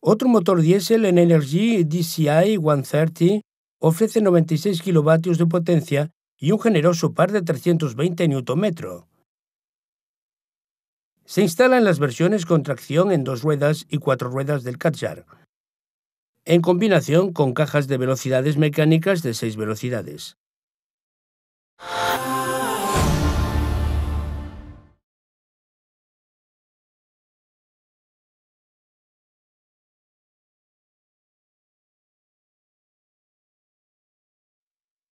Otro motor diésel en Energy DCI 130 ofrece 96 kilovatios de potencia y un generoso par de 320 Nm. Se instala en las versiones con tracción en dos ruedas y cuatro ruedas del Kadjar, en combinación con cajas de velocidades mecánicas de seis velocidades.